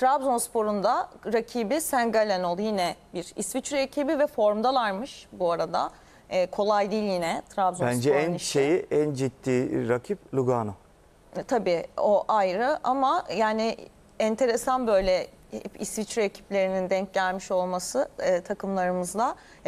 Trabzonspor'un da rakibi Sengalenol yine bir İsviçre ekibi ve formdalarmış bu arada. E, kolay değil yine Trabzonspor'un Bence en işi. şeyi en ciddi rakip Lugano. E, tabii o ayrı ama yani enteresan böyle İsviçre ekiplerinin denk gelmiş olması e, takımlarımızla.